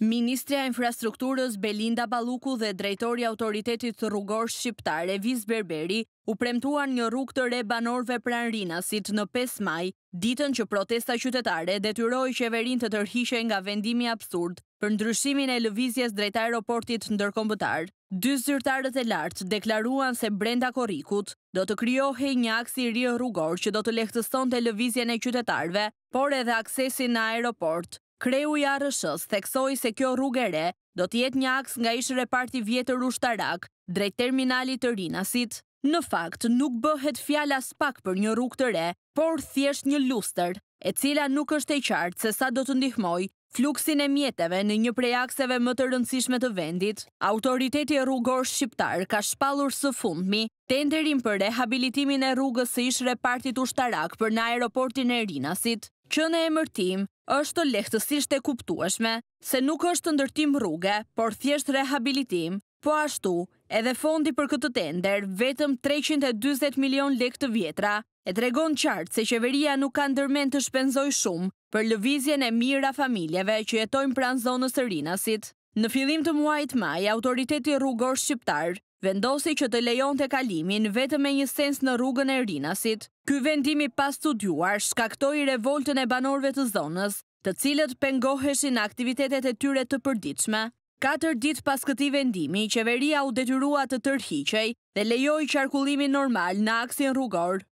e Infrastrukturës Belinda Baluku dhe Drejtori Autoritetit Rrugor Shqiptar Evis Berberi u premtuan një rrug të re banorve pran rinasit në 5 maj, ditën që protesta qytetare detyroi qeverin të tërhishe nga vendimi absurd për ndryshimin e lëvizjes drejta aeroportit ndërkombëtar. Dy zyrtarët e lartë deklaruan se brenda korikut do të kryohe një aksi rrë rrugor që do të lehtëson të lëvizjen e qytetarve, por edhe aksesin në aeroport Kreu i arëshës theksoj se kjo rrugere do tjetë një aks nga ishë reparti vjetër ushtarak drejt terminalit të rinasit. Në fakt, nuk bëhet fjala spak për një rrug të re, por thjesht një luster, e cila nuk është e qartë se sa do të ndihmoj fluksin e mjeteve në një prej akseve më të rëndësishme të vendit, autoriteti rrugor shqiptar ka shpalur së fundmi tenderin për rehabilitimin e rrugës së ish repartit ushtarak për në aeroportin e Rinasit, që në emërtim është lehtësisht e kuptueshme se nuk është ndërtim rrugë, por thjesht rehabilitim, Po ashtu, edhe fondi për këtë tender, vetëm 320 milion lek të vjetra, e tregon qartë se qeveria nuk kanë dërmen të shpenzoj shumë për lëvizjen e mira familjeve që jetojnë pranë zonës të rinasit. Në filim të muajt maj, autoriteti rrugor shqiptarë, vendosi që të lejon të kalimin vetë me një sens në rrugën e rinasit. Ky vendimi pas të duar shkaktoj revoltën e banorve të zonës, të cilët pengoheshin aktivitetet e tyre të përdiqme. Katër dit pas këti vendimi, qeveria u detyrua të tërhiqej dhe lejoj qarkullimin normal në aksin rrugor.